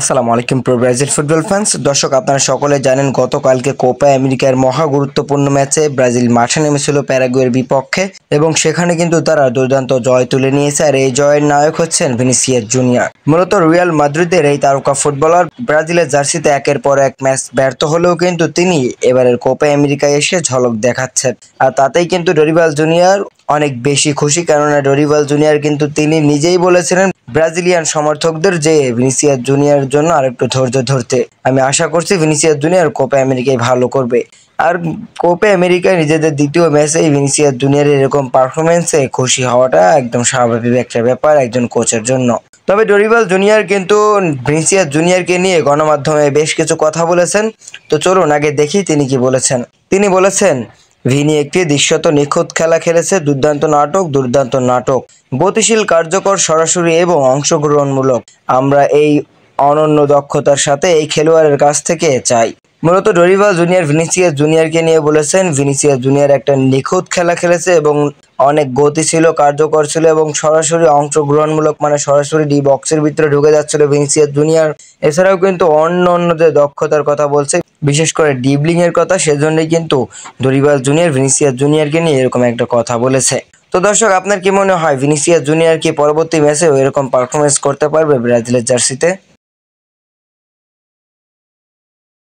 আসসালামু আলাইকুম pro Brazil football fans দর্শক আপনারা সকলে জানেন গতকালকে কোপা আমেরিকার মহা গুরুত্বপূর্ণ ম্যাচে ব্রাজিল মাঠে নেমেছিল প্যারাগুয়ের বিপক্ষে এবং সেখানে কিন্তু তারা দুর্দান্ত জয় তুলে নিয়েছে আর এই জয়ের নায়ক হচ্ছেন ভিনিসিয়াস জুনিয়র মূলত রিয়াল মাদ্রিদের এই তারকা ফুটবলার ব্রাজিলের জার্সিতে একের পর এক ম্যাচ ব্যর্থ হলেও কিন্তু তিনি এবারের কোপা আমেরিকায় এসে ঝলক দেখাচ্ছেন আর তাতেই কিন্তু ডরিভাল জুনিয়র অনেক বেশি খুশি কেননা ডরিভাল জুনিয়র কিন্তু তিনি নিজেই বলেছিলেন ব্রাজিলিয়ান সমর্থকদের যে ভিনিসিয়াস জুনিয়র জন্য আরেকটু ধৈর্য ধরতে আমি আশা করছি ভিনিসিয়াস জুনিয়র কোপা আমেরিকায় ভালো করবে আর কোপে আমেরিকায় নিজেদের দ্বিতীয় ম্যাচেই ভিনিসিয়াস জুনিয়র এরকম পারফরমেন্সে খুশি হওয়াটা একদম স্বাভাবিক একটা ব্যাপার একজন কোচের জন্য তবে ডরিবাল জুনিয়র কিন্তু ভিনিসিয়াস জুনিয়রকে নিয়ে গণমাধ্যমে বেশ কিছু কথা বলেছেন তো চলুন আগে দেখি তিনি কি বলেছেন তিনি বলেছেন ভিনি একটি দৃশ্যত নিখুঁত খেলা খেলেছে দুর্দান্ত নাটক দুর্দান্ত নাটক গতিশীল কার্যকর সরাসরি এবং অংশগ্রহণমূলক আমরা এই অনন্য দক্ষতার সাথে এই খেলোয়াড়ের কাছ থেকে চাই মূলত ডরিভাল জুনিয়র ভিনিসিয়াস জুনিয়রকে নিয়ে বলেছেন ভিনিসিয়াস জুনিয়র একটা নিখুঁত খেলা খেলেছে এবং অনেক গতি ছিল কার্যকর ছিল এবং সরাসরি অংশগ্রহণমূলক মানে সরাসরি ডি বক্সের ভিতরে ঢুকে যাচ্ছিল ভিনিসিয়াস জুনিয়র এছাড়াও কিন্তু অন্য অন্যদের দক্ষতার কথা বলছে বিশেষ করে ডিবলিং এর কথা সেজন্যই কিন্তু ডরিভাল জুনিয়র ভিনিসিয়াস জুনিয়রকে নিয়ে এরকম একটা কথা বলেছে তো দর্শক আপনার কি মনে হয় ভিনিসিয়াস জুনিয়র কি পরবর্তী ম্যাচেও এরকম পারফরমেন্স করতে পারবে ব্রাজিলের জার্সিতে